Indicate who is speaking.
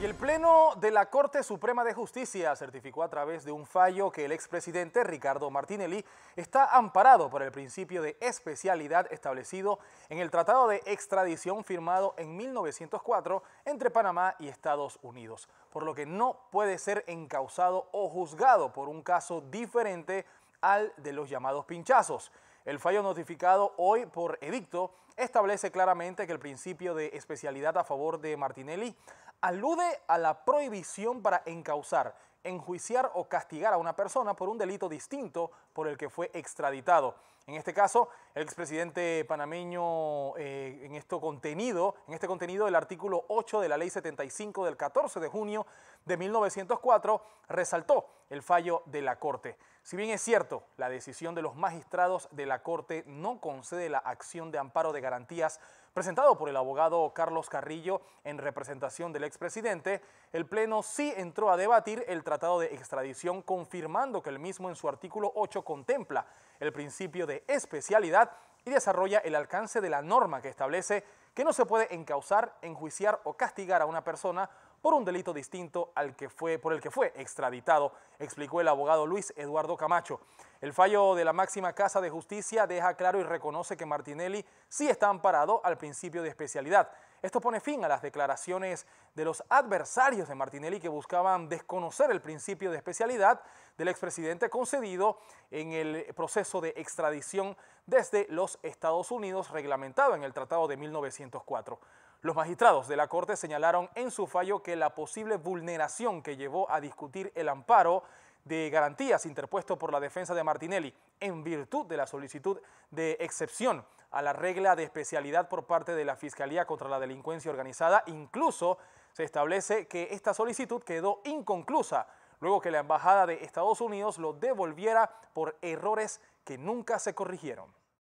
Speaker 1: Y el Pleno de la Corte Suprema de Justicia certificó a través de un fallo que el expresidente Ricardo Martinelli está amparado por el principio de especialidad establecido en el Tratado de Extradición firmado en 1904 entre Panamá y Estados Unidos, por lo que no puede ser encausado o juzgado por un caso diferente al de los llamados pinchazos. El fallo notificado hoy por edicto establece claramente que el principio de especialidad a favor de Martinelli alude a la prohibición para encausar, enjuiciar o castigar a una persona por un delito distinto por el que fue extraditado. En este caso, el expresidente panameño, eh, en, esto contenido, en este contenido del artículo 8 de la Ley 75 del 14 de junio de 1904, resaltó el fallo de la Corte. Si bien es cierto, la decisión de los magistrados de la Corte no concede la acción de amparo de garantías presentado por el abogado Carlos Carrillo en representación del expresidente, el Pleno sí entró a debatir el tratado de extradición confirmando que el mismo en su artículo 8 contempla el principio de especialidad y desarrolla el alcance de la norma que establece que no se puede encausar, enjuiciar o castigar a una persona por un delito distinto al que fue, por el que fue extraditado, explicó el abogado Luis Eduardo Camacho. El fallo de la máxima Casa de Justicia deja claro y reconoce que Martinelli sí está amparado al principio de especialidad. Esto pone fin a las declaraciones de los adversarios de Martinelli que buscaban desconocer el principio de especialidad del expresidente concedido en el proceso de extradición desde los Estados Unidos reglamentado en el Tratado de 1904. Los magistrados de la Corte señalaron en su fallo que la posible vulneración que llevó a discutir el amparo de garantías interpuesto por la defensa de Martinelli en virtud de la solicitud de excepción a la regla de especialidad por parte de la Fiscalía contra la Delincuencia Organizada. Incluso se establece que esta solicitud quedó inconclusa luego que la Embajada de Estados Unidos lo devolviera por errores que nunca se corrigieron.